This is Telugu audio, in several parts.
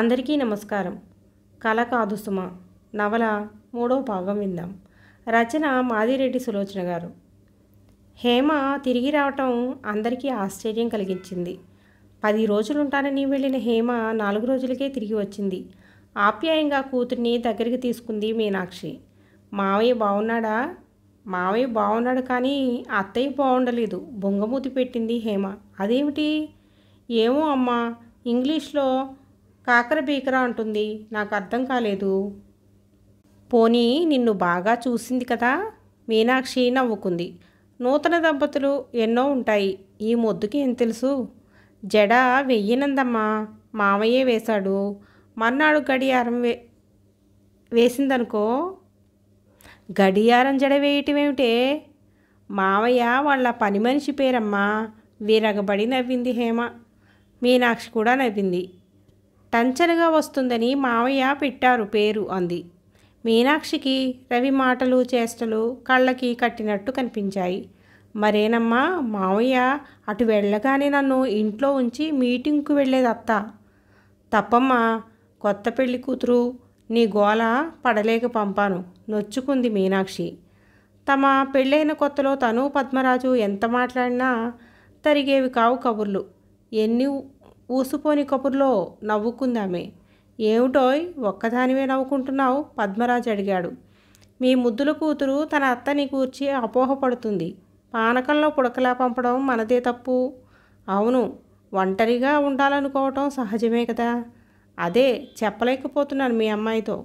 అందరికీ నమస్కారం కళ కాదు సుమ నవల మూడో భాగం విందాం రచన మాదిరెడ్డి సులోచన గారు హేమ తిరిగి రావటం అందరికీ ఆశ్చర్యం కలిగించింది పది రోజులుంటానని వెళ్ళిన హేమ నాలుగు రోజులకే తిరిగి వచ్చింది ఆప్యాయంగా కూతుర్ని దగ్గరికి తీసుకుంది మీనాక్షి మావయ్య బాగున్నాడా మావయ్య బాగున్నాడు కానీ అత్తయ్య బాగుండలేదు బొంగమూతి పెట్టింది హేమ అదేమిటి ఏమో అమ్మా ఇంగ్లీష్లో కాకర బీకర అంటుంది నాకు అర్థం కాలేదు పోనీ నిన్ను బాగా చూసింది కదా మీనాక్షి నవ్వుకుంది నూతన దంపతులు ఎన్నో ఉంటాయి ఈ మొద్దుకి ఏం తెలుసు జడ వెయ్యినందమ్మా మామయ్యే వేశాడు మర్నాడు గడియారం వే వేసిందనుకో గడియారం జడ వేయటమేమిటే మావయ్య వాళ్ళ పని మనిషి పేరమ్మా వీరగబడి నవ్వింది హేమ మీనాక్షి కూడా నవ్వింది టంచనగా వస్తుందని మావయ్య పెట్టారు పేరు అంది మీనాక్షికి రవి మాటలు చేష్టలు కళ్ళకి కట్టినట్టు కనిపించాయి మరేనమ్మా మావయ్య అటు వెళ్ళగానే నన్ను ఇంట్లో ఉంచి మీటింగ్కు వెళ్ళేదత్త తప్పమ్మా కొత్త పెళ్లి కూతురు నీ గోల పడలేక పంపాను నొచ్చుకుంది మీనాక్షి తమ పెళ్ళైన కొత్తలో తను పద్మరాజు ఎంత మాట్లాడినా తరిగేవి కావు కబుర్లు ఎన్ని ఊసుపోని కబుర్లో నవ్వుకుందామే ఏమిటోయ్ ఒక్కదానివే నవ్వుకుంటున్నావు పద్మరాజు అడిగాడు మీ ముద్దుల కూతురు తన అత్తని కూర్చి అపోహపడుతుంది పానకంలో పుడకలా పంపడం మనదే తప్పు అవును ఒంటరిగా ఉండాలనుకోవటం సహజమే కదా అదే చెప్పలేకపోతున్నాను మీ అమ్మాయితో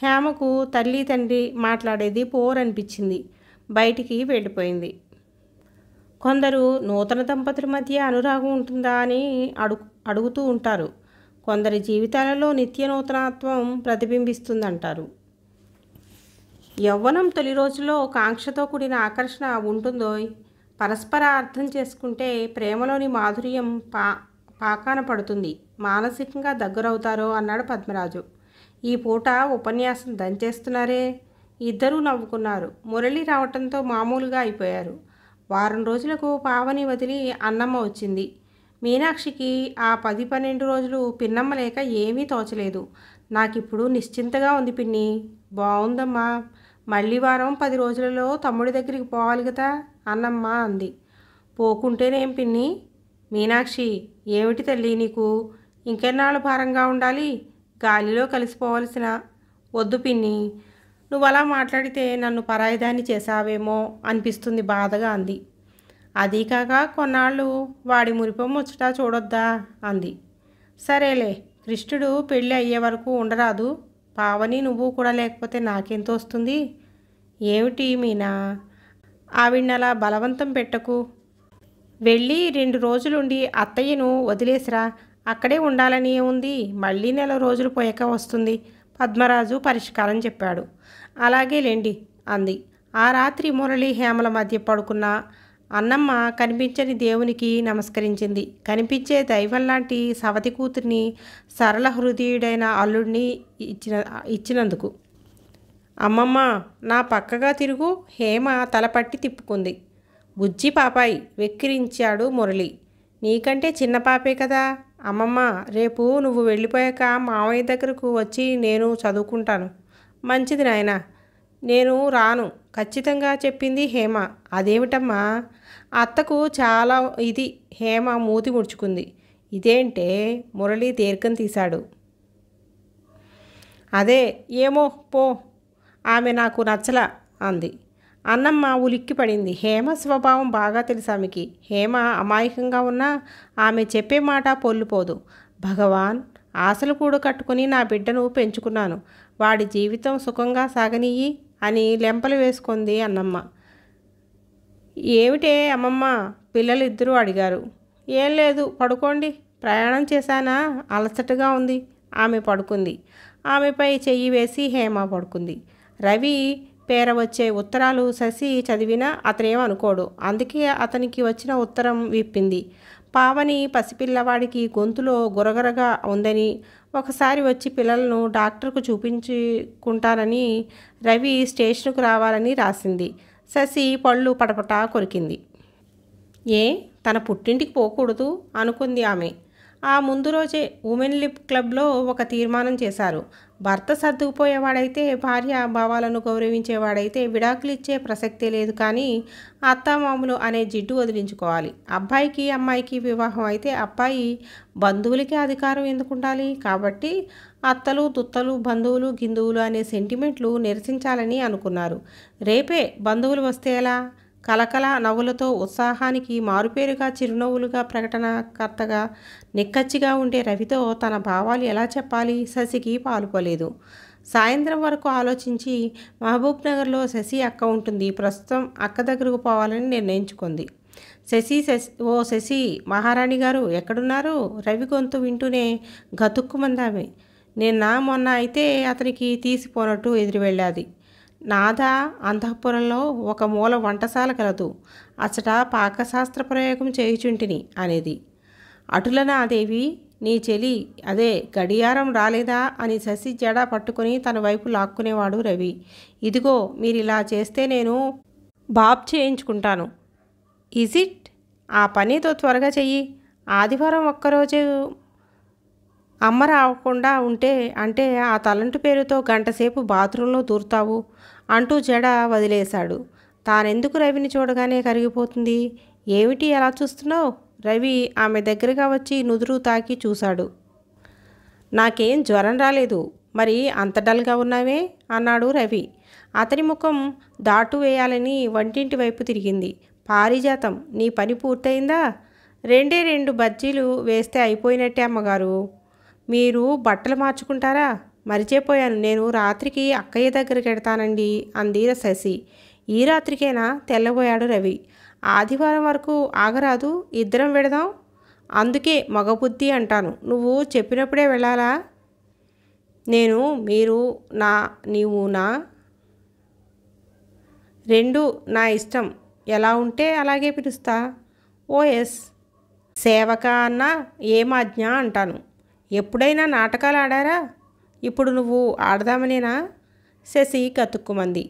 హేమకు తల్లి తండ్రి మాట్లాడేది పోరనిపించింది బయటికి వెళ్ళిపోయింది కొందరు నూతన దంపతుల మధ్య అనురాగం ఉంటుందా అని అడుగు అడుగుతూ ఉంటారు కొందరి జీవితాలలో నిత్య నూతనత్వం ప్రతిబింబిస్తుందంటారు యవ్వనం తొలి రోజులో కాంక్షతో కూడిన ఆకర్షణ ఉంటుందో పరస్పర అర్థం చేసుకుంటే ప్రేమలోని మాధుర్యం పా పాకాన పడుతుంది మానసికంగా దగ్గరవుతారో అన్నాడు పద్మరాజు ఈ పూట ఉపన్యాసం దంచేస్తున్నారే ఇద్దరూ నవ్వుకున్నారు మురళి రావటంతో మామూలుగా అయిపోయారు వారం రోజులకు పావని వదిలి అన్నమ్మ వచ్చింది మీనాక్షికి ఆ పది పన్నెండు రోజులు పిన్నమ్మ లేక ఏమీ తోచలేదు నాకిప్పుడు నిశ్చింతగా ఉంది పిన్ని బాగుందమ్మా మళ్ళీ వారం పది రోజులలో తమ్ముడి దగ్గరికి పోవాలి కదా అన్నమ్మ అంది పోకుంటేనేం పిన్ని మీనాక్షి ఏమిటి తల్లి నీకు ఇంకెన్నాళ్ళు భారంగా ఉండాలి గాలిలో కలిసిపోవలసిన వద్దు పిన్ని నువ్వు అలా మాట్లాడితే నన్ను పరాయిదాన్ని చేశావేమో అనిపిస్తుంది బాధగా అంది అదీ కాక కొన్నాళ్ళు వాడి మురిపం వచ్చుటా చూడొద్దా అంది సరేలే కృష్ణుడు పెళ్ళి అయ్యే వరకు ఉండరాదు పావని నువ్వు కూడా లేకపోతే నాకెంతో వస్తుంది ఏమిటి మీనా ఆవిడ్ని అలా బలవంతం పెట్టకు వెళ్ళి రెండు రోజులుండి అత్తయ్యను వదిలేసిరా అక్కడే ఉండాలని ఏముంది మళ్ళీ నెల రోజులు పోయాక వస్తుంది పద్మరాజు పరిష్కారం చెప్పాడు అలాగే లేండి అంది ఆ రాత్రి మురళి హేమల మధ్య పడుకున్న అన్నమ్మ కనిపించని దేవునికి నమస్కరించింది కనిపించే దైవం లాంటి సవతి కూతురిని సరళ హృదయుడైన అల్లుడిని ఇచ్చిన ఇచ్చినందుకు అమ్మమ్మ నా పక్కగా తిరుగు హేమ తలపట్టి తిప్పుకుంది బుజ్జి పాపాయి వెక్కిరించాడు మురళి నీకంటే చిన్న పాపే కదా అమ్మమ్మ రేపు నువ్వు వెళ్ళిపోయాక మావయ్య దగ్గరకు వచ్చి నేను చదువుకుంటాను మంచిది నాయన నేను రాను ఖచ్చితంగా చెప్పింది హేమ అదేమిటమ్మా అత్తకు చాలా ఇది హేమ మూతి ముడుచుకుంది ఇదేంటే మురళి దీర్ఘం తీశాడు అదే ఏమో పో ఆమె నాకు నచ్చల అంది అన్నమ్మ ఉలిక్కి పడింది హేమ స్వభావం బాగా తెలుసు ఆమెకి హేమ అమాయకంగా ఉన్నా ఆమె చెప్పే మాట పొల్లుపోదు భగవాన్ ఆశలు కూడా కట్టుకుని నా బిడ్డను పెంచుకున్నాను వాడి జీవితం సుఖంగా సాగనియ్యి అని లెంపలు వేసుకుంది అన్నమ్మ ఏమిటే అమ్మమ్మ పిల్లలు ఇద్దరూ అడిగారు ఏం లేదు పడుకోండి ప్రయాణం చేశానా అలసటగా ఉంది ఆమె పడుకుంది ఆమెపై చెయ్యి వేసి హేమ పడుకుంది రవి పేర వచ్చే ఉత్తరాలు శశి చదివినా అతనేమనుకోడు అందుకే అతనికి వచ్చిన ఉత్తరం విప్పింది పావని పసిపిల్లవాడికి గొంతులో గురగరగా ఉందని ఒకసారి వచ్చి పిల్లలను డాక్టర్కు చూపించుకుంటానని రవి స్టేషన్కు రావాలని రాసింది శశి పళ్ళు పటపటా కొరికింది ఏ తన పుట్టింటికి పోకూడదు అనుకుంది ఆమె ఆ ముందు రోజే ఉమెన్ లిప్ క్లబ్లో ఒక తీర్మానం చేశారు భర్త సర్దుకుపోయేవాడైతే భార్య భావాలను గౌరవించేవాడైతే విడాకులు ఇచ్చే ప్రసక్తే లేదు కానీ అత్తామాములు అనే జిడ్డు వదిలించుకోవాలి అబ్బాయికి అమ్మాయికి వివాహం అయితే అబ్బాయి బంధువులకే అధికారం ఎందుకు ఉండాలి కాబట్టి అత్తలు దుత్తలు బంధువులు గిందువులు అనే సెంటిమెంట్లు నిరసించాలని అనుకున్నారు రేపే బంధువులు వస్తే ఎలా కలకల నవ్వులతో ఉత్సాహానికి మారుపేరుగా చిరునవ్వులుగా ప్రకటనకర్తగా నిక్కచ్చిగా ఉండే రవితో తన భావాలు ఎలా చెప్పాలి శశికి పాలుపోలేదు సాయంత్రం వరకు ఆలోచించి మహబూబ్ నగర్లో శశి అక్క ఉంటుంది ప్రస్తుతం అక్క దగ్గరకు పోవాలని నిర్ణయించుకుంది శశి ఓ శశి మహారాణి గారు ఎక్కడున్నారు రవి గొంతు వింటూనే గతుక్కుమందామే నిన్న మొన్న అయితే అతనికి తీసిపోనట్టు ఎదురు వెళ్ళాది నాథ అంతఃపురంలో ఒక మూల వంటశాల కలదు అచ్చట పాకశాస్త్ర ప్రయోగం చేయుచుంటిని అనేది అటుల నాదేవి నీ చెలి అదే గడియారం రాలేదా అని శశి జడ పట్టుకుని తన వైపు లాక్కునేవాడు రవి ఇదిగో మీరు ఇలా చేస్తే నేను బాబ్ చేయించుకుంటాను ఈజ్ ఇట్ ఆ పనితో త్వరగా చెయ్యి ఆదివారం ఒక్కరోజు అమ్మ రాకుండా ఉంటే అంటే ఆ తలంటు పేరుతో గంటసేపు బాత్రూంలో దూరుతావు అంటూ జడ వదిలేశాడు తానెందుకు రవిని చూడగానే కరిగిపోతుంది ఏమిటి ఎలా చూస్తున్నావు రవి ఆమె దగ్గరగా వచ్చి నుదురు తాకి చూశాడు నాకేం జ్వరం రాలేదు మరి అంత డల్గా ఉన్నావే అన్నాడు రవి అతని ముఖం దాటు వేయాలని వంటింటి వైపు తిరిగింది పారిజాతం నీ పని పూర్తయిందా రెండే రెండు బజ్జీలు వేస్తే అయిపోయినట్టే అమ్మగారు మీరు బట్టలు మార్చుకుంటారా మరిచేపోయాను నేను రాత్రికి అక్కయ్య దగ్గరికి వెడతానండి అంది శశి ఈ రాత్రికైనా తెల్లబోయాడు రవి ఆదివారం వరకు ఆగరాదు ఇద్దరం వెడదాం అందుకే మగబుద్ధి అంటాను నువ్వు చెప్పినప్పుడే వెళ్ళాలా నేను మీరు నా నీవు నా రెండు నా ఇష్టం ఎలా ఉంటే అలాగే పిలుస్తా ఓఎస్ సేవక అన్న ఏమాజ్ఞ అంటాను ఎప్పుడైనా నాటకాలు ఆడారా ఇప్పుడు నువ్వు ఆడదామనేనా శశి కతుక్కుమంది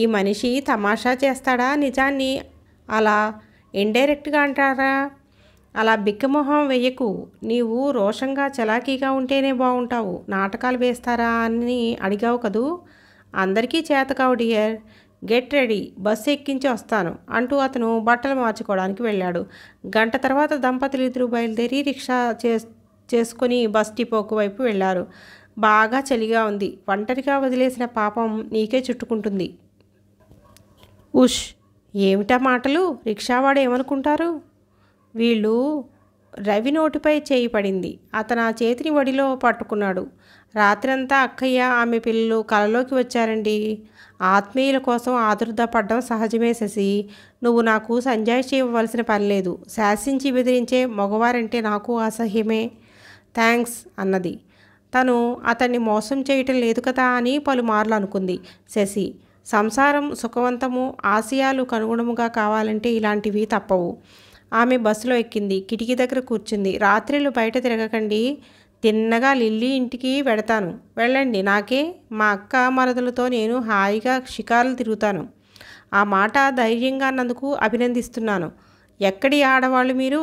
ఈ మనిషి తమాషా చేస్తాడా నిజాన్ని అలా ఇండైరెక్ట్గా అంటారా అలా బిక్కమొహం వెయ్యకు నీవు రోషంగా చలాకీగా ఉంటేనే బాగుంటావు నాటకాలు వేస్తారా అని అడిగావు కదూ అందరికీ చేతకావు డియర్ గెట్ రెడీ బస్సు ఎక్కించి వస్తాను అంటూ అతను బట్టలు మార్చుకోవడానికి వెళ్ళాడు గంట తర్వాత దంపతులు ఇద్దరు బయలుదేరి రిక్షా చే చేసుకుని బస్ డిపోకు వైపు వెళ్ళారు బాగా చలిగా ఉంది ఒంటరిగా వదిలేసిన పాపం నీకే చుట్టుకుంటుంది ఉష్ ఏమిటా మాటలు రిక్షావాడు ఏమనుకుంటారు వీళ్ళు రవి నోటిపై చేయి పడింది అతను ఆ చేతిని వడిలో పట్టుకున్నాడు రాత్రంతా అక్కయ్య ఆమె పిల్లలు కలలోకి వచ్చారండి ఆత్మీయుల కోసం ఆదుర్ద పడ్డం సహజమే శశి నువ్వు నాకు సంజాయి చేయవలసిన పని లేదు శాసించి బెదిరించే మగవారంటే నాకు అసహ్యమే థ్యాంక్స్ అన్నది తను అతన్ని మోసం చేయటం లేదు కదా అని పలుమార్లు అనుకుంది శశి సంసారం సుఖవంతము ఆశయాలు కనుగుణముగా కావాలంటే ఇలాంటివి తప్పవు ఆమె బస్సులో ఎక్కింది కిటికీ దగ్గర కూర్చుంది రాత్రిళ్ళు బయట తిరగకండి తిన్నగా లిల్లీ ఇంటికి వెడతాను వెళ్ళండి నాకే మా అక్క మరదలతో నేను హాయిగా షికారులు తిరుగుతాను ఆ మాట ధైర్యంగా అన్నందుకు అభినందిస్తున్నాను ఎక్కడి ఆడవాళ్ళు మీరు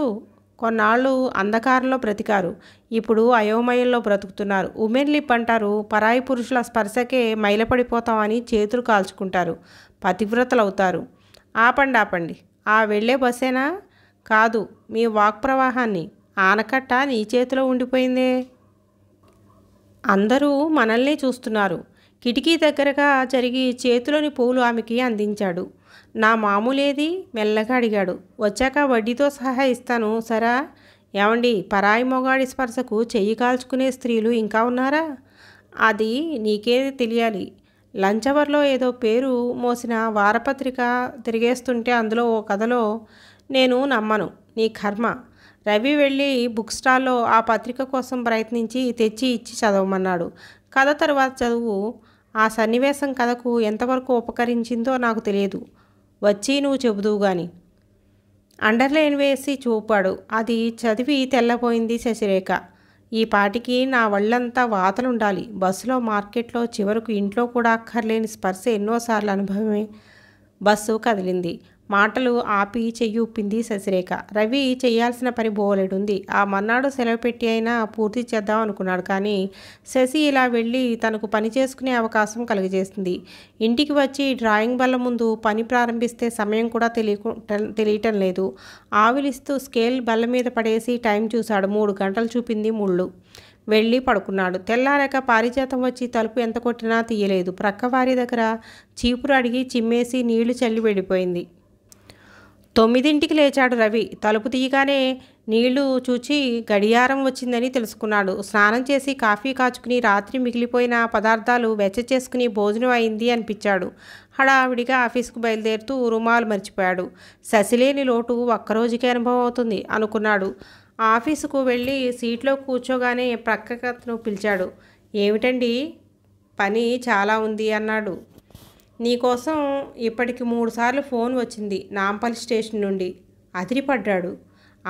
కొన్నాళ్ళు అంధకారంలో బ్రతికారు ఇప్పుడు అయోమయంలో బ్రతుకుతున్నారు ఉమెన్ లిప్ అంటారు పరాయి పురుషుల స్పర్శకే మైలపడిపోతామని చేతులు కాల్చుకుంటారు పతివ్రతలు అవుతారు ఆపండి ఆపండి ఆ వెళ్ళే బస్సేనా కాదు మీ వాక్ ప్రవాహాన్ని ఆనకట్ట నీ చేతిలో ఉండిపోయిందే అందరూ మనల్నే చూస్తున్నారు కిటికీ దగ్గరగా జరిగి చేతిలోని పూలు ఆమెకి అందించాడు నా మామూలేది మెల్లగా అడిగాడు వచ్చాక వడ్డీతో సహా ఇస్తాను సరా ఏమండి పరాయి మొగాడి స్పర్శకు చెయ్యి కాల్చుకునే స్త్రీలు ఇంకా ఉన్నారా అది నీకే తెలియాలి లంచ్ ఏదో పేరు మోసిన వారపత్రిక తిరిగేస్తుంటే అందులో ఓ కథలో నేను నమ్మను నీ కర్మ రవి వెళ్ళి బుక్ స్టాల్లో ఆ పత్రిక కోసం ప్రయత్నించి తెచ్చి ఇచ్చి చదవమన్నాడు కథ తర్వాత చదువు ఆ సన్నివేశం కథకు ఎంతవరకు ఉపకరించిందో నాకు తెలియదు వచ్చి నువ్వు చెబుదువు గాని అండర్లైన్ వేసి చూపాడు అది చదివి తెల్లపోయింది శశిరేఖ ఈ పాటికి నా వళ్ళంతా వాతలుండాలి బస్సులో మార్కెట్లో చివరకు ఇంట్లో కూడా అక్కర్లేని స్పర్శ ఎన్నోసార్లు అనుభవమే బస్సు కదిలింది మాటలు ఆపి చెయ్యి ఉప్పింది శశిరేఖ రవి చేయాల్సిన పని బోలెడుంది ఆ మర్నాడు సెలవు పెట్టి అయినా పూర్తి చేద్దాం అనుకున్నాడు కానీ శశి ఇలా వెళ్ళి తనకు పని చేసుకునే అవకాశం కలుగజేసింది ఇంటికి వచ్చి డ్రాయింగ్ బల్ల ముందు పని ప్రారంభిస్తే సమయం కూడా తెలియకు తెలియటం లేదు ఆవిలిస్తూ స్కేల్ బల్ల మీద పడేసి టైం చూశాడు మూడు గంటలు చూపింది ముళ్ళు వెళ్ళి పడుకున్నాడు తెల్లారాక పారిజాతం వచ్చి తలుపు ఎంత కొట్టినా తీయలేదు ప్రక్కవారి దగ్గర చీపురు అడిగి చిమ్మేసి నీళ్లు చల్లి వెళ్ళిపోయింది తొమ్మిదింటికి లేచాడు రవి తలుపు తీయగానే నీళ్లు చూచి గడియారం వచ్చిందని తెలుసుకున్నాడు స్నానం చేసి కాఫీ కాచుకుని రాత్రి మిగిలిపోయిన పదార్థాలు వెచ్చ చేసుకుని భోజనం అయింది అనిపించాడు హడావిడిగా ఆఫీస్కు బయలుదేరుతూ రుమాలు మర్చిపోయాడు శశిలేని లోటు ఒక్కరోజుకే అనుభవం అవుతుంది అనుకున్నాడు ఆఫీసుకు వెళ్ళి సీట్లో కూర్చోగానే ప్రక్కకతను పిలిచాడు ఏమిటండి పని చాలా ఉంది అన్నాడు నీకోసం ఇప్పటికి మూడుసార్లు ఫోన్ వచ్చింది నాంపల్లి స్టేషన్ నుండి అదిరిపడ్డాడు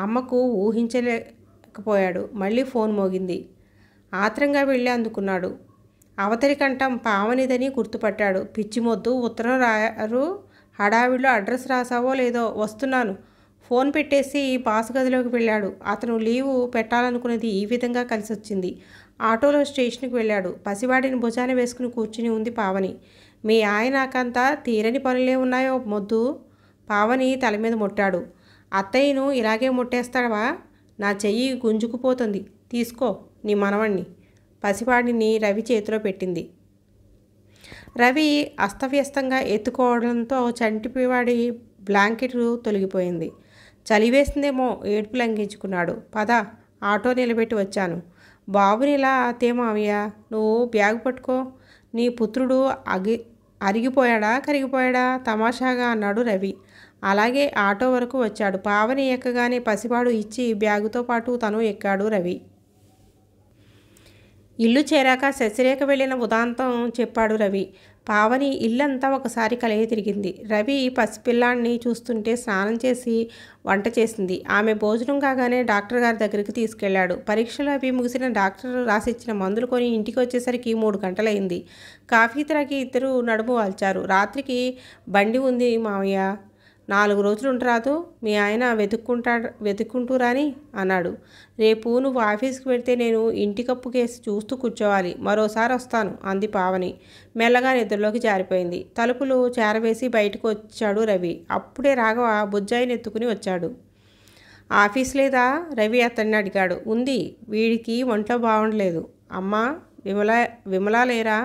అమ్మకు ఊహించలేకపోయాడు మళ్ళీ ఫోన్ మోగింది ఆత్రంగా వెళ్ళి అందుకున్నాడు అవతరి కంఠం పావనిదని గుర్తుపట్టాడు పిచ్చిమొద్దు ఉత్తరం రాయారు హడావిడిలో అడ్రస్ రాసావో లేదో వస్తున్నాను ఫోన్ పెట్టేసి పాస్ గదిలోకి వెళ్ళాడు అతను లీవు పెట్టాలనుకున్నది ఈ విధంగా కలిసి వచ్చింది ఆటోలో స్టేషన్కి వెళ్ళాడు పసివాడిని భుజాన వేసుకుని కూర్చుని ఉంది పావని మీ ఆయనకంతా తీరని పనులే ఉన్నాయో మొద్దు పావని తల మీద ముట్టాడు అత్తయ్యను ఇలాగే ముట్టేస్తాడవా నా చెయ్యి గుంజుకుపోతుంది తీసుకో నీ మనవణ్ణి పసిపాడిని రవి చేతిలో పెట్టింది రవి అస్తవ్యస్తంగా ఎత్తుకోవడంతో చంటిపివాడి బ్లాంకెట్ తొలగిపోయింది చలివేసిందేమో ఏడుపు లంఘించుకున్నాడు పద ఆటో నిలబెట్టి వచ్చాను బాబుని ఇలా అతే నువ్వు బ్యాగ్ పట్టుకో నీ పుత్రుడు అగి అరిగిపోయాడా కరిగిపోయాడా తమాషాగా అన్నాడు రవి అలాగే ఆటో వరకు వచ్చాడు పావని ఎక్కగానే పసిపాడు ఇచ్చి బ్యాగుతో పాటు తను ఎక్కాడు రవి ఇల్లు చేరాక శశిరేఖ వెళ్ళిన ఉదాంతం చెప్పాడు రవి పావని ఇల్లంతా ఒకసారి కలయి తిరిగింది రవి పసిపిల్లాన్ని చూస్తుంటే స్నానం చేసి వంట చేసింది ఆమె భోజనం కాగానే డాక్టర్ గారి దగ్గరికి తీసుకెళ్లాడు పరీక్షలు అవి ముగిసిన డాక్టర్ రాసిచ్చిన మందులు కొని ఇంటికి వచ్చేసరికి మూడు గంటలైంది కాఫీ తరగి ఇద్దరు నడుము వాల్చారు రాత్రికి బండి ఉంది మామయ్య నాలుగు రోజులు ఉంటారాదు మీ ఆయన వెతుక్కుంటా వెతుక్కుంటూ రాని అన్నాడు రేపు నువ్వు ఆఫీస్కి వెడితే నేను ఇంటికప్పు కేసు చూస్తూ కూర్చోవాలి మరోసారి వస్తాను అంది పావని మెల్లగా నిద్రలోకి జారిపోయింది తలుపులు చేరవేసి బయటకు వచ్చాడు రవి అప్పుడే రాఘవ బుజ్జాయిని ఎత్తుకుని వచ్చాడు ఆఫీస్ లేదా రవి అతన్ని అడిగాడు ఉంది వీడికి ఒంట్లో బాగుండలేదు అమ్మా విమల విమలా లేరా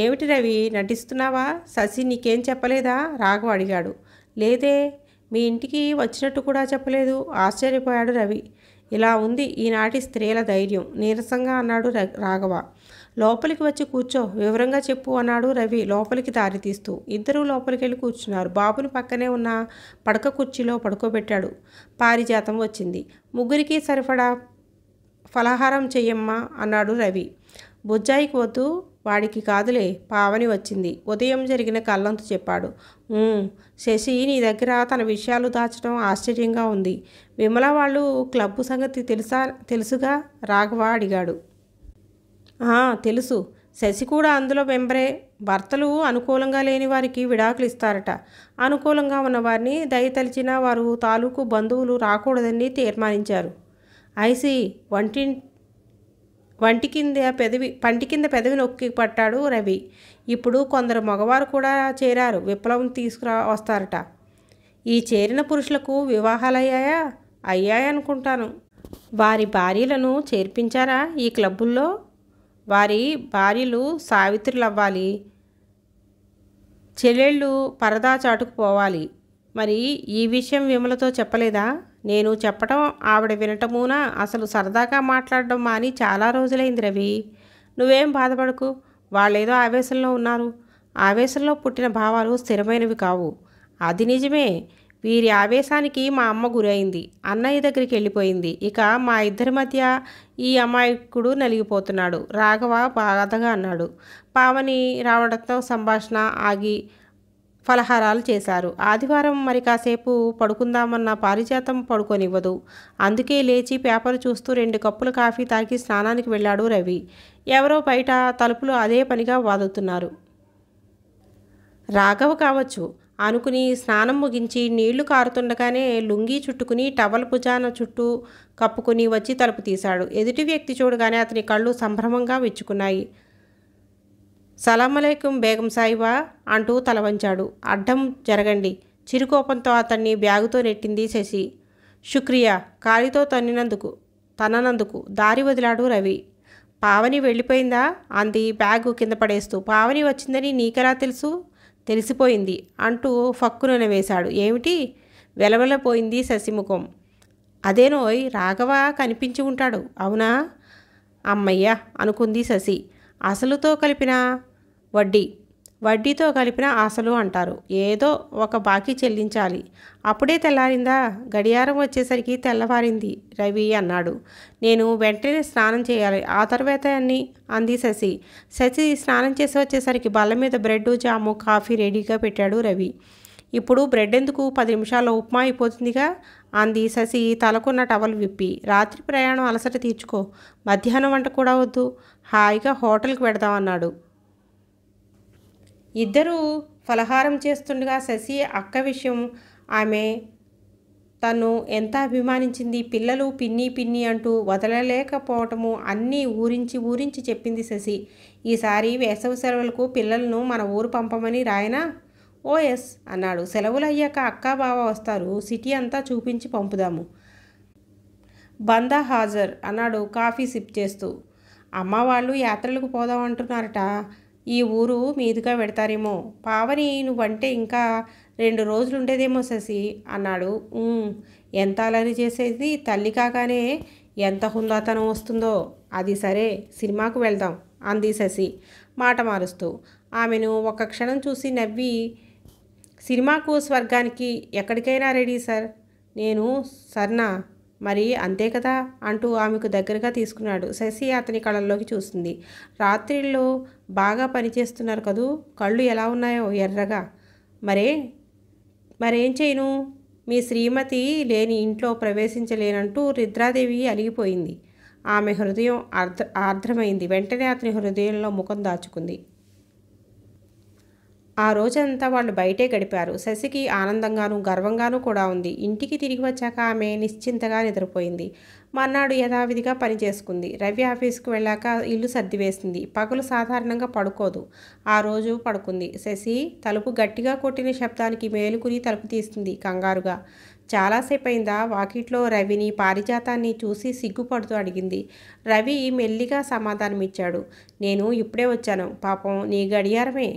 ఏమిటి రవి నటిస్తున్నావా శశి నీకేం చెప్పలేదా రాఘవ అడిగాడు లేదే మీ ఇంటికి వచ్చినట్టు కూడా చెప్పలేదు ఆశ్చర్యపోయాడు రవి ఇలా ఉంది ఈనాటి స్త్రీల ధైర్యం నీరసంగా అన్నాడు రాఘవ లోపలికి వచ్చి కూర్చో వివరంగా చెప్పు అన్నాడు రవి లోపలికి దారి తీస్తూ ఇద్దరూ లోపలికి వెళ్ళి కూర్చున్నారు బాబుని పక్కనే ఉన్న పడక కుర్చీలో పడుకోబెట్టాడు పారిజాతం వచ్చింది ముగ్గురికి సరిపడా ఫలహారం చెయ్యమ్మా అన్నాడు రవి బుజ్జాయికి వద్దు వాడికి కాదులే పావని వచ్చింది ఉదయం జరిగిన కళ్ళంతు చెప్పాడు శశి నీ దగ్గర తన విషయాలు దాచడం ఆశ్చర్యంగా ఉంది విమల వాళ్ళు క్లబ్బు సంగతి తెలుసా తెలుసుగా రాఘవ అడిగాడు తెలుసు శశి కూడా అందులో వెంబరే భర్తలు అనుకూలంగా లేని వారికి విడాకులు ఇస్తారట అనుకూలంగా ఉన్నవారిని దయతలిచిన వారు తాలూకు బంధువులు రాకూడదని తీర్మానించారు ఐసి వంటి వంటి కింద పెదవి పంటి కింద పెదవి నొక్కి పట్టాడు రవి ఇప్పుడు కొందరు మగవారు కూడా చేరారు విప్లవం తీసుకురా వస్తారట ఈ చేరిన పురుషులకు వివాహాలయ్యాయా అనుకుంటాను వారి భార్యలను చేర్పించారా ఈ క్లబ్బుల్లో వారి భార్యలు సావిత్రులు అవ్వాలి చెల్లెళ్ళు పరదా చాటుకుపోవాలి మరి ఈ విషయం విమలతో చెప్పలేదా నేను చెప్పడం ఆవిడ వినటమూనా అసలు సరదాగా మాట్లాడడం మాని చాలా రోజులైంది రవి నువ్వేం బాధపడకు వాళ్ళేదో ఆవేశంలో ఉన్నారు ఆవేశంలో పుట్టిన భావాలు స్థిరమైనవి కావు అది నిజమే వీరి ఆవేశానికి మా అమ్మ గురైంది అన్నయ్య దగ్గరికి వెళ్ళిపోయింది ఇక మా ఇద్దరి మధ్య ఈ అమాయకుడు నలిగిపోతున్నాడు రాఘవ బాధగా అన్నాడు పావని రావడంతో సంభాషణ ఆగి ఫలహారాలు చేశారు ఆదివారం మరి కాసేపు పడుకుందామన్న పారిజాతం పడుకోనివ్వదు అందుకే లేచి పేపర్ చూస్తూ రెండు కప్పుల కాఫీ తాగి స్నానానికి వెళ్ళాడు రవి ఎవరో బయట తలుపులు అదే పనిగా వాదుతున్నారు రాఘవ కావచ్చు అనుకుని స్నానం ముగించి నీళ్లు కారుతుండగానే లుంగీ చుట్టుకుని టవల్ భుజాన చుట్టూ కప్పుకుని వచ్చి తలుపు తీశాడు ఎదుటి వ్యక్తి చూడగానే అతని కళ్ళు సంభ్రమంగా విచ్చుకున్నాయి సలామలైకుం బేగం సాయిబా అంటూ తలవంచాడు అడ్డం జరగండి చిరుకోపంతో అతన్ని బ్యాగుతో నెట్టింది శశి శుక్రియా కాలితో తన్నినందుకు తననందుకు దారి వదిలాడు రవి పావని వెళ్ళిపోయిందా అంది బ్యాగు కింద పడేస్తూ పావని వచ్చిందని నీకెలా తెలుసు తెలిసిపోయింది అంటూ ఫక్కున వేశాడు ఏమిటి వెలవెలపోయింది శశిముఖం అదేనో రాఘవ కనిపించి ఉంటాడు అవునా అమ్మయ్య అనుకుంది శశి అసలుతో కలిపిన వడ్డీ వడ్డీతో కలిపిన ఆశలు అంటారు ఏదో ఒక బాకీ చెల్లించాలి అప్పుడే తెల్లారిందా గడియారం వచ్చేసరికి తెల్లవారింది రవి అన్నాడు నేను వెంటనే స్నానం చేయాలి ఆ తర్వాత అన్ని అంది శశి శశి స్నానం చేసి వచ్చేసరికి బల్ల మీద బ్రెడ్ జాము కాఫీ రెడీగా పెట్టాడు రవి ఇప్పుడు బ్రెడ్ ఎందుకు పది నిమిషాల్లో ఉప్మా అయిపోతుందిగా అంది శశి తలకున్న టవల్ విప్పి రాత్రి ప్రయాణం అలసట తీర్చుకో మధ్యాహ్నం వంట కూడా వద్దు హాయిగా హోటల్కి పెడదామన్నాడు ఇద్దరూ ఫలహారం చేస్తుండగా శశి అక్క విషయం ఆమె తను ఎంత అభిమానించింది పిల్లలు పిన్ని పిన్ని అంటూ వదలలేకపోవటము అన్నీ ఊరించి ఊరించి చెప్పింది శశి ఈసారి వేసవి సెలవులకు పిల్లలను మన ఊరు పంపమని రాయనా ఓ ఎస్ అన్నాడు సెలవులు అయ్యాక అక్క బావ వస్తారు సిటీ అంతా చూపించి పంపుదాము బందా హాజర్ అన్నాడు కాఫీ సిప్ చేస్తూ అమ్మ వాళ్ళు యాత్రలకు పోదాం అంటున్నారట ఈ ఊరు మీదుగా పెడతారేమో పావని నువ్వంటే ఇంకా రెండు రోజులు ఉండేదేమో శశి అన్నాడు ఎంత అలరి చేసేది తల్లి కాగానే ఎంత హుందాతనం వస్తుందో అది సరే సినిమాకు వెళ్దాం అంది శశి మాట మారుస్తూ ఆమెను ఒక క్షణం చూసి నవ్వి సినిమాకు స్వర్గానికి ఎక్కడికైనా రెడీ సార్ నేను సర్నా మరి అంతే కదా అంటూ ఆమెకు దగ్గరగా తీసుకున్నాడు శశి అతని కళ్ళల్లోకి చూస్తుంది రాత్రిళ్ళు బాగా పనిచేస్తున్నారు కదూ కళ్ళు ఎలా ఉన్నాయో ఎర్రగా మరే మరేం చేయను మీ శ్రీమతి లేని ఇంట్లో ప్రవేశించలేనంటూ రుద్రాదేవి అలిగిపోయింది ఆమె హృదయం ఆర్ద్ర ఆర్ద్రమైంది వెంటనే అతని హృదయంలో ముఖం దాచుకుంది ఆ రోజంతా వాళ్ళు బయటే గడిపారు శశికి ఆనందంగానూ గర్వంగానూ కూడా ఉంది ఇంటికి తిరిగి వచ్చాక ఆమె నిశ్చింతగా నిద్రపోయింది మర్నాడు యథావిధిగా పనిచేసుకుంది రవి ఆఫీస్కు వెళ్ళాక ఇల్లు సర్దివేసింది పగలు సాధారణంగా పడుకోదు ఆ రోజు పడుకుంది శశి తలుపు గట్టిగా కొట్టిన శబ్దానికి మేలుకుని తలుపు తీస్తుంది కంగారుగా చాలాసేపు అయిందా వాకిట్లో రవిని పారిజాతాన్ని చూసి సిగ్గుపడుతూ అడిగింది రవి మెల్లిగా సమాధానమిచ్చాడు నేను ఇప్పుడే వచ్చాను పాపం నీ గడియారమే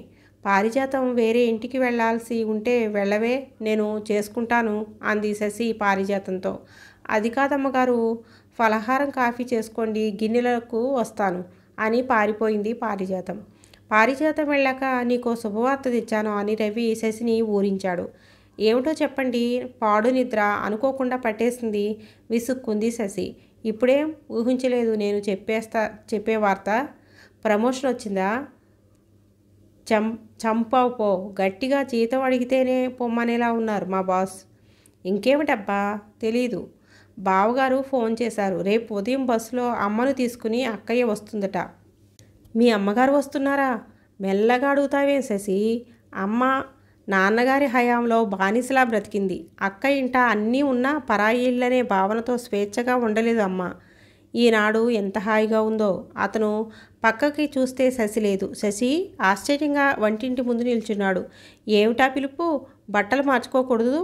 పారిజాతం వేరే ఇంటికి వెళ్ళాల్సి ఉంటే వెళ్ళవే నేను చేసుకుంటాను అంది శశి పారిజాతంతో అది కాదమ్మగారు ఫలహారం కాఫీ చేసుకోండి గిన్నెలకు వస్తాను అని పారిపోయింది పారిజాతం పారిజాతం వెళ్ళాక నీకు శుభవార్త తెచ్చాను అని రవి శశిని ఊరించాడు ఏమిటో చెప్పండి పాడు నిద్ర అనుకోకుండా పట్టేసింది విసుక్కుంది శశి ఇప్పుడేం ఊహించలేదు నేను చెప్పేస్తా చెప్పే వార్త ప్రమోషన్ వచ్చిందా చం చంపావు పో గట్టిగా జీతం అడిగితేనే పొమ్మనేలా ఉన్నారు మా బాస్ ఇంకేమిటబ్బా తెలీదు బావగారు ఫోన్ చేశారు రేపు ఉదయం బస్సులో అమ్మను తీసుకుని అక్కయ్య వస్తుందట మీ అమ్మగారు వస్తున్నారా మెల్లగా అడుగుతావేం శశి అమ్మ నాన్నగారి హయాంలో బానిసలా బ్రతికింది అక్క ఇంట అన్నీ ఉన్నా పరాయిళ్ళనే భావనతో స్వేచ్ఛగా ఉండలేదు అమ్మ ఈనాడు ఎంత హాయిగా ఉందో అతను పక్కకి చూస్తే శశి లేదు శశి ఆశ్చర్యంగా వంటింటి ముందు నిల్చున్నాడు ఏమిటా పిలుపు బట్టలు మార్చుకోకూడదు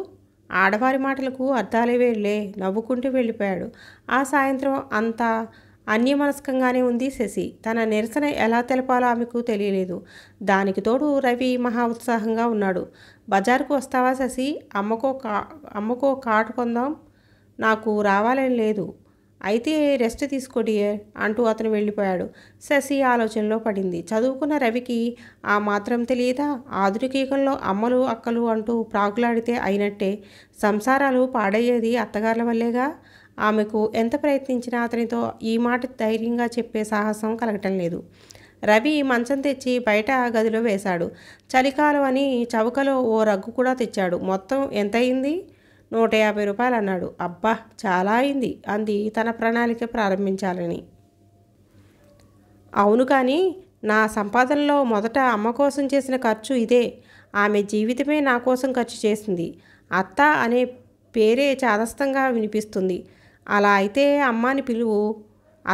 ఆడవారి మాటలకు అర్థాలే వెళ్ళే నవ్వుకుంటూ వెళ్ళిపోయాడు ఆ సాయంత్రం అంతా అన్యమనస్కంగానే ఉంది శశి తన నిరసన ఎలా తెలపాలో ఆమెకు తెలియలేదు దానికి తోడు రవి మహా ఉత్సాహంగా ఉన్నాడు బజారుకు వస్తావా శశి అమ్మకో కా అమ్మకో కాటు కొందాం నాకు రావాలని లేదు అయితే రెస్ట్ తీసుకోడి అంటూ అతను వెళ్ళిపోయాడు శశి ఆలోచనలో పడింది చదువుకున్న రవికి ఆ మాత్రం తెలియదా ఆధునిక యుగంలో అమ్మలు అక్కలు అంటూ ప్రాకులాడితే అయినట్టే సంసారాలు పాడయ్యేది అత్తగారుల వల్లేగా ఆమెకు ఎంత ప్రయత్నించినా అతనితో ఈ మాట ధైర్యంగా చెప్పే సాహసం కలగటం లేదు రవి మంచం తెచ్చి బయట గదిలో వేశాడు చలికాలం అని చవకలో ఓ రగ్గు కూడా తెచ్చాడు మొత్తం ఎంతయింది నూట యాభై రూపాయలు అన్నాడు అబ్బా చాలా అయింది అంది తన ప్రణాళిక ప్రారంభించాలని అవును కానీ నా సంపాదనలో మొదట అమ్మ కోసం చేసిన ఖర్చు ఇదే ఆమె జీవితమే నా కోసం ఖర్చు చేసింది అత్త అనే పేరే చాదస్తంగా వినిపిస్తుంది అలా అయితే అమ్మాని పిలువు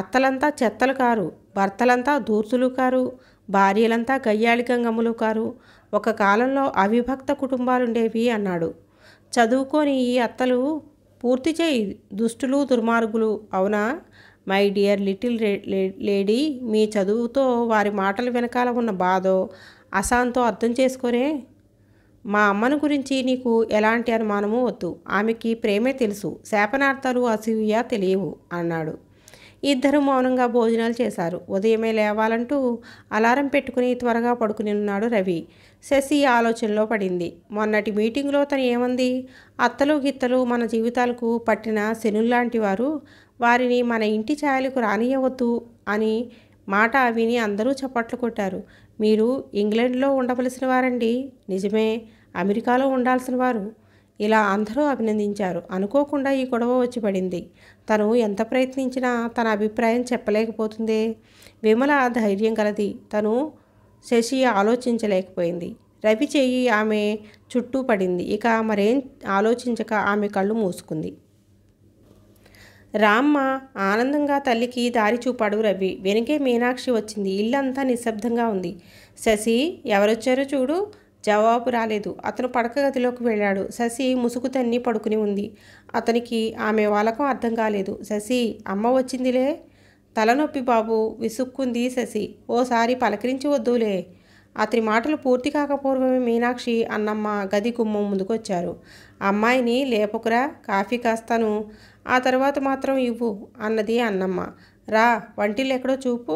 అత్తలంతా చెత్తలు కారు భర్తలంతా దూర్తులు కారు భార్యలంతా గయ్యాళికంగములు కారు ఒక కాలంలో అవిభక్త కుటుంబాలుండేవి అన్నాడు చదువుకొని ఈ అత్తలు పూర్తి చేయి దుష్టులు దుర్మార్గులు అవునా మై డియర్ లిటిల్ లేడీ మీ చదువుతో వారి మాటల వెనకాల ఉన్న బాధో అశాంతో అర్థం చేసుకోరే మా అమ్మను గురించి నీకు ఎలాంటి అనుమానము వద్దు ఆమెకి ప్రేమే తెలుసు శాపనార్థాలు అసూయ తెలియవు అన్నాడు ఇద్దరు మౌనంగా భోజనాలు చేశారు ఉదయమే లేవాలంటూ అలారం పెట్టుకుని త్వరగా పడుకుని ఉన్నాడు రవి శశి ఆలోచనలో పడింది మొన్నటి మీటింగ్లో తను ఏమంది అత్తలు గిత్తలు మన జీవితాలకు పట్టిన శనుల్లాంటి వారు వారిని మన ఇంటి ఛాయలకు రానియవద్దు అని మాట విని అందరూ చప్పట్లు కొట్టారు మీరు ఇంగ్లాండ్లో ఉండవలసిన వారండి నిజమే అమెరికాలో ఉండాల్సిన వారు ఇలా అందరూ అభినందించారు అనుకోకుండా ఈ గొడవ వచ్చి పడింది తను ఎంత ప్రయత్నించినా తన అభిప్రాయం చెప్పలేకపోతుందే విమల ధైర్యం గలది తను శశి ఆలోచించలేకపోయింది రవి చెయ్యి ఆమె చుట్టూ పడింది ఇక మరేం ఆలోచించక ఆమె కళ్ళు మూసుకుంది రామ్మ ఆనందంగా తల్లికి దారి చూపాడు రవి వెనుకే మీనాక్షి వచ్చింది ఇల్లంతా నిశ్శబ్దంగా ఉంది శశి ఎవరొచ్చారో చూడు జవాబు రాలేదు అతను పడక గదిలోకి వెళ్ళాడు శశి ముసుగు తన్ని పడుకుని ఉంది అతనికి ఆమె వాళ్ళకం అర్థం కాలేదు శశి అమ్మ వచ్చిందిలే తలనొప్పి బాబు విసుక్కుంది శశి ఓసారి పలకరించి వద్దులే అతని మాటలు పూర్తి కాకపూర్వమే మీనాక్షి అన్నమ్మ గది గుమ్మం ముందుకొచ్చారు అమ్మాయిని లేపకురా కాఫీ కాస్తాను ఆ తర్వాత మాత్రం ఇవ్వు అన్నది అన్నమ్మ రా వంటిల్లు ఎక్కడో చూపు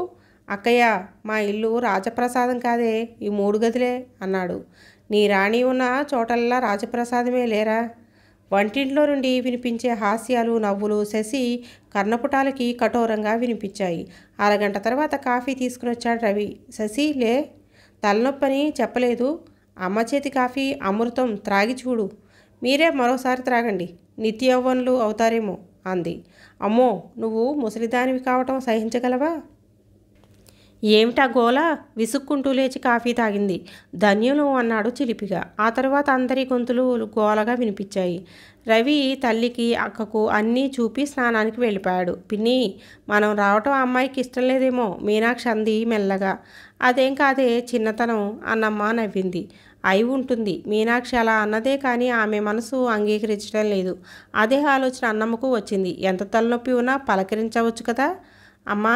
అక్కయ్య మా ఇల్లు రాజప్రసాదం కాదే ఈ మూడు గదిలే అన్నాడు నీ రాణి ఉన్న చోటల్లా రాజప్రసాదమే లేరా వంటింట్లో నుండి వినిపించే హాస్యాలు నవ్వులు శశి కర్ణపుటాలకి కఠోరంగా వినిపించాయి అరగంట తర్వాత కాఫీ తీసుకుని వచ్చాడు రవి శశి లే తలనొప్పని చెప్పలేదు అమ్మ చేతి కాఫీ అమృతం త్రాగి చూడు మీరే మరోసారి త్రాగండి నిత్యవ్వనులు అవుతారేమో అంది అమ్మో నువ్వు ముసలిదానివి కావటం సహించగలవా ఏమిటా గోల విసుక్కుంటూ లేచి కాఫీ తాగింది ధన్యులు అన్నాడు చిలిపిగా ఆ తర్వాత అందరి గొంతులు గోలగా వినిపించాయి రవి తల్లికి అక్కకు అన్నీ చూపి స్నానానికి వెళ్ళిపోయాడు పిన్ని మనం రావటం అమ్మాయికి ఇష్టం లేదేమో మీనాక్షి అంది మెల్లగా అదేం కాదే చిన్నతనం అన్నమ్మ నవ్వింది అయి ఉంటుంది మీనాక్షి అలా అన్నదే కానీ ఆమె మనసు అంగీకరించడం లేదు అదే ఆలోచన అన్నమ్మకు వచ్చింది ఎంత తలనొప్పి ఉన్నా పలకరించవచ్చు కదా అమ్మా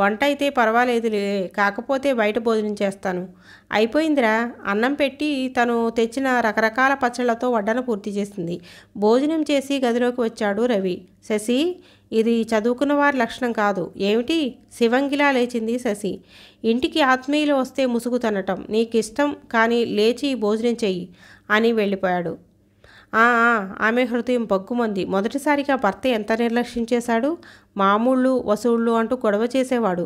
వంట అయితే పర్వాలేదులే కాకపోతే బయట భోజనం చేస్తాను అయిపోయిందిరా అన్నం పెట్టి తను తెచ్చిన రకరకాల పచ్చళ్లతో వడ్డన పూర్తి చేసింది భోజనం చేసి గదిలోకి వచ్చాడు రవి శశి ఇది చదువుకున్న వారి లక్షణం కాదు ఏమిటి శివంగిలా లేచింది శశి ఇంటికి ఆత్మీయులు వస్తే ముసుగు తనటం నీకిష్టం కానీ లేచి భోజనం చెయ్యి అని వెళ్ళిపోయాడు ఆమె హృదయం పగ్గుమంది మొదటిసారిగా భర్త ఎంత నిర్లక్ష్యం చేశాడు మామూళ్ళు వసూళ్ళు అంటూ గొడవ చేసేవాడు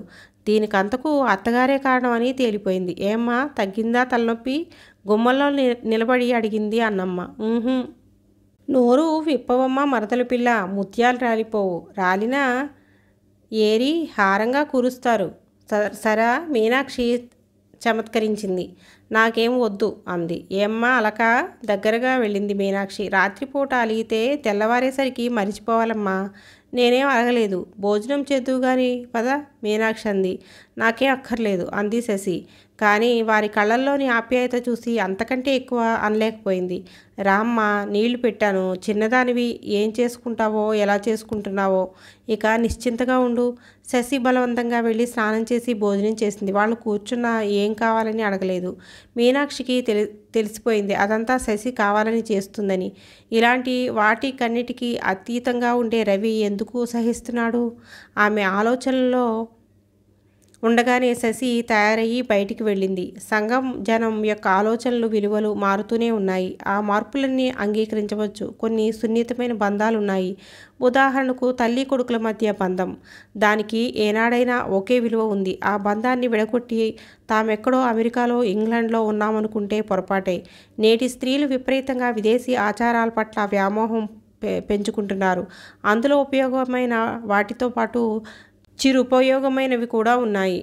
దీనికంతకు అత్తగారే కారణమని తేలిపోయింది ఏమ్మా తగ్గిందా తలనొప్పి గుమ్మల్లో నిలబడి అడిగింది అన్నమ్మ నోరు విప్పవమ్మ మరదలు పిల్ల ముత్యాలు రాలిపోవు రాలినా ఏరి హారంగా కురుస్తారు సరా మీనాక్షి చమత్కరించింది నాకేం వద్దు అంది ఏమ్మా అలక దగ్గరగా వెళ్ళింది మీనాక్షి రాత్రిపూట అలిగితే తెల్లవారేసరికి మరిచిపోవాలమ్మా నేనేం అలగలేదు భోజనం చేద్దు కానీ పద మీనాక్షి అంది నాకేం అక్కర్లేదు అంది శశి కానీ వారి కళ్ళల్లోని ఆప్యాయత చూసి అంతకంటే ఎక్కువ అనలేకపోయింది రామ్మ నీళ్లు పెట్టాను చిన్నదానివి ఏం చేసుకుంటావో ఎలా చేసుకుంటున్నావో ఇక నిశ్చింతగా ఉండు శశి బలవంతంగా వెళ్ళి స్నానం చేసి భోజనం చేసింది వాళ్ళు కూర్చున్న ఏం కావాలని అడగలేదు మీనాక్షికి తెలి తెలిసిపోయింది అదంతా శశి కావాలని చేస్తుందని ఇలాంటి వాటి కన్నిటికీ అతీతంగా ఉండే రవి ఎందుకు సహిస్తున్నాడు ఆమె ఆలోచనలో ఉండగానే శశి తయారయ్యి బయటికి వెళ్ళింది సంఘం జనం యొక్క ఆలోచనలు విలువలు మారుతూనే ఉన్నాయి ఆ మార్పులన్నీ అంగీకరించవచ్చు కొన్ని సున్నితమైన బంధాలున్నాయి ఉదాహరణకు తల్లి కొడుకుల మధ్య బంధం దానికి ఏనాడైనా ఒకే విలువ ఉంది ఆ బంధాన్ని విడగొట్టి తామెక్కడో అమెరికాలో ఇంగ్లాండ్లో ఉన్నామనుకుంటే పొరపాటే నేటి స్త్రీలు విపరీతంగా విదేశీ ఆచారాల పట్ల వ్యామోహం పెంచుకుంటున్నారు అందులో ఉపయోగమైన వాటితో పాటు చిరుపయోగమైనవి కూడా ఉన్నాయి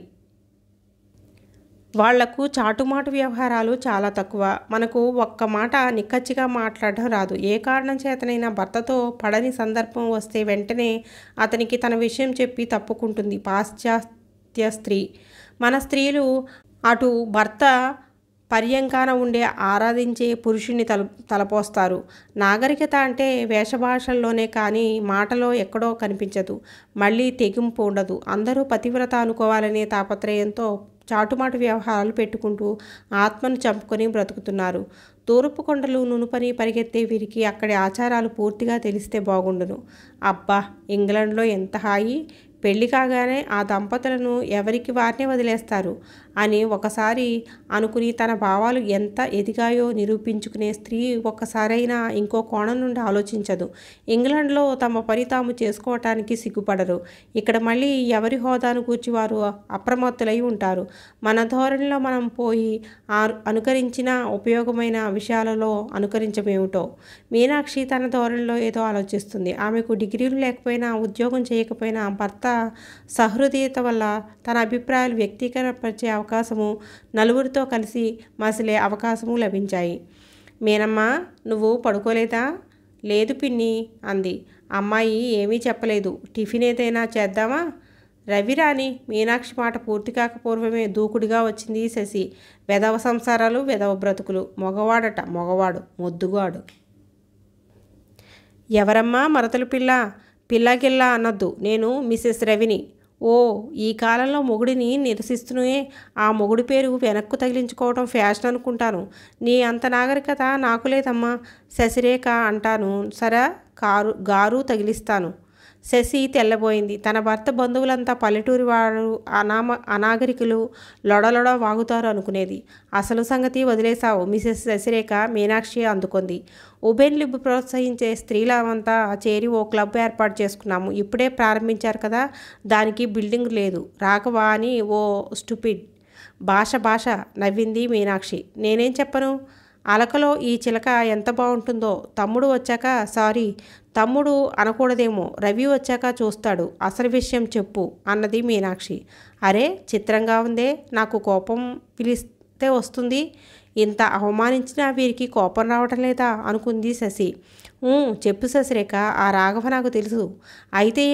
వాళ్లకు చాటుమాటు వ్యవహారాలు చాలా తక్కువ మనకు ఒక్క మాట నిక్కచ్చిగా మాట్లాడడం రాదు ఏ కారణం చేతనైనా భర్తతో పడని సందర్భం వస్తే వెంటనే అతనికి తన విషయం చెప్పి తప్పుకుంటుంది పాశ్చాత్య స్త్రీ మన స్త్రీలు అటు భర్త పర్యంకాన ఉండే ఆరాధించే పురుషుని తల తలపోస్తారు నాగరికత అంటే వేషభాషల్లోనే కానీ మాటలో ఎక్కడో కనిపించదు మళ్ళీ తెగింపు ఉండదు అందరూ పతివ్రత అనుకోవాలనే తాపత్రయంతో చాటుమాటు వ్యవహారాలు పెట్టుకుంటూ ఆత్మను చంపుకొని బ్రతుకుతున్నారు తూర్పు కొండలు నునుపని పరిగెత్తే వీరికి అక్కడి ఆచారాలు పూర్తిగా తెలిస్తే బాగుండును అబ్బా ఇంగ్లండ్లో ఎంత హాయి పెళ్లి కాగానే ఆ దంపతులను ఎవరికి వారినే వదిలేస్తారు అని ఒకసారి అనుకుని తన భావాలు ఎంత ఎదిగాయో నిరూపించుకునే స్త్రీ ఒక్కసారైనా ఇంకో కోణం నుండి ఆలోచించదు ఇంగ్లాండ్లో తమ పని తాము చేసుకోవటానికి సిగ్గుపడరు ఇక్కడ మళ్ళీ ఎవరి హోదాను కూర్చి వారు అప్రమత్తులై ఉంటారు మన ధోరణిలో మనం పోయి అనుకరించిన ఉపయోగమైన విషయాలలో అనుకరించమేమిటో మీనాక్షి తన ధోరణిలో ఏదో ఆలోచిస్తుంది ఆమెకు డిగ్రీలు లేకపోయినా ఉద్యోగం చేయకపోయినా భర్త సహృదయత వల్ల తన అభిప్రాయాలు వ్యక్తీకరణపరిచే అవకాశము నలుగురితో కలిసి మసిలే అవకాశము లభించాయి మేనమ్మా నువ్వు పడుకోలేదా లేదు పిన్ని అంది అమ్మాయి ఏమీ చెప్పలేదు టిఫిన్ ఏదైనా చేద్దామా రవిరాని మీనాక్షి మాట పూర్తి పూర్వమే దూకుడిగా వచ్చింది శశి వెధవ సంసారాలు వెధవ బ్రతుకులు మగవాడట మగవాడు మొద్దుగాడు ఎవరమ్మా మరతలు పిల్ల పిల్లగిల్ల అనొద్దు నేను మిసెస్ రవిని ఓ ఈ కాలంలో మొగుడిని నిరసిస్తునే ఆ మొగుడి పేరు వెనక్కు తగిలించుకోవడం ఫ్యాషన్ అనుకుంటాను నీ అంత నాగరికత నాకు లేదమ్మా శశిరేఖ అంటాను సరే కారు గారు తగిలిస్తాను శశి తెల్లబోయింది తన భర్త బంధువులంతా పల్లెటూరి వారు అనామ అనాగరికులు లొడలొడ వాగుతారు అనుకునేది అసలు సంగతి వదిలేశావు మిసెస్ శశిరేఖ మీనాక్షి అందుకుంది ఉబెన్ లిబ్ ప్రోత్సహించే స్త్రీలవంతా చేరి ఓ క్లబ్ ఏర్పాటు చేసుకున్నాము ఇప్పుడే ప్రారంభించారు కదా దానికి బిల్డింగ్ లేదు రాఘవా అని ఓ స్టూపిడ్ భాష భాష నవ్వింది మీనాక్షి నేనేం చెప్పను అలకలో ఈ చిలక ఎంత బాగుంటుందో తమ్ముడు వచ్చాక సారీ తమ్ముడు అనకూడదేమో రవి వచ్చాక చూస్తాడు అసలు విషయం చెప్పు అన్నది మీనాక్షి అరే చిత్రంగా ఉందే నాకు కోపం పిలిస్తే వస్తుంది ఇంత అవమానించినా వీరికి కోపం రావటం లేదా అనుకుంది శశి చెప్పు శశిరేఖ ఆ రాఘవ నాకు తెలుసు అయితే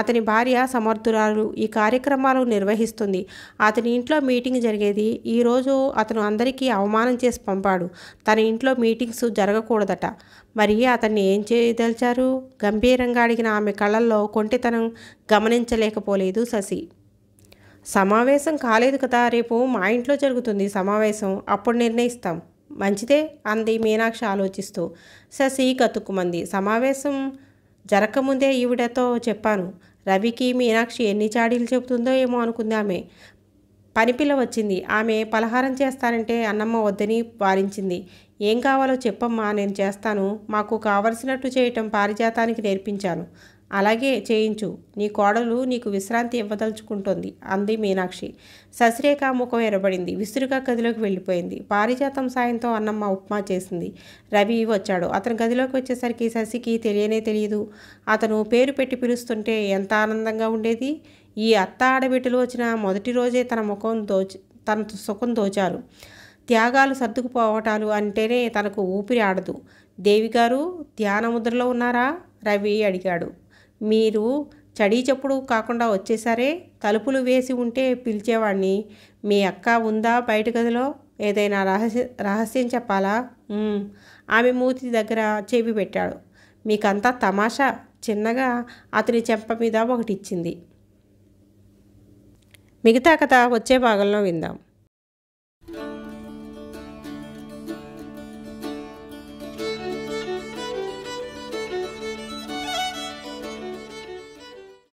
అతని భార్య సమర్థురాలు ఈ కార్యక్రమాలు నిర్వహిస్తుంది అతని ఇంట్లో మీటింగ్ జరిగేది ఈరోజు అతను అందరికీ అవమానం చేసి పంపాడు తన ఇంట్లో మీటింగ్స్ జరగకూడదట మరి అతన్ని ఏం చేయదలిచారు గంభీరంగా అడిగిన ఆమె కళ్ళల్లో కొంటితనం గమనించలేకపోలేదు శశి సమావేశం కాలేదు కదా రేపు మా ఇంట్లో జరుగుతుంది సమావేశం అప్పుడు నిర్ణయిస్తాం మంచిదే అంది మీనాక్షి ఆలోచిస్తూ శశి కతుక్కుమంది సమావేశం జరగకముందే ఈవిడతో చెప్పాను రవికి మీనాక్షి ఎన్ని చాడీలు చెబుతుందో ఏమో అనుకుంది ఆమె పనిపిల్ల వచ్చింది ఆమె పలహారం చేస్తానంటే అన్నమ్మ వద్దని వారించింది ఏం కావాలో చెప్పమ్మా నేను చేస్తాను మాకు కావలసినట్టు చేయటం పారిజాతానికి నేర్పించాను అలాగే చేయించు నీ కోడలు నీకు విశ్రాంతి ఇవ్వదలుచుకుంటోంది అంది మీనాక్షి సశ్రేఖ ముఖం ఎరబడింది విసురుగా గదిలోకి వెళ్ళిపోయింది పారిజాతం సాయంతో అన్నమ్మ ఉప్మా చేసింది రవి వచ్చాడు అతను గదిలోకి వచ్చేసరికి శశికి తెలియనే తెలియదు అతను పేరు పెట్టి పిలుస్తుంటే ఎంత ఆనందంగా ఉండేది ఈ అత్త ఆడబిడ్డలు వచ్చిన మొదటి రోజే తన ముఖం దోచి తన సుఖం దోచారు త్యాగాలు సర్దుకుపోవటాలు అంటేనే తనకు ఊపిరి ఆడదు దేవిగారు ధ్యానముద్రలో ఉన్నారా రవి అడిగాడు మీరు చడీ చప్పుడు కాకుండా వచ్చేసరే తలుపులు వేసి ఉంటే పిలిచేవాడిని మీ అక్క ఉందా బయట గదిలో ఏదైనా రహస్య రహస్యం చెప్పాలా ఆమె మూతి దగ్గర చేపి పెట్టాడు మీకంతా తమాషా చిన్నగా అతని చెంప మీద ఒకటి ఇచ్చింది మిగతా కథ వచ్చే భాగంలో విందాం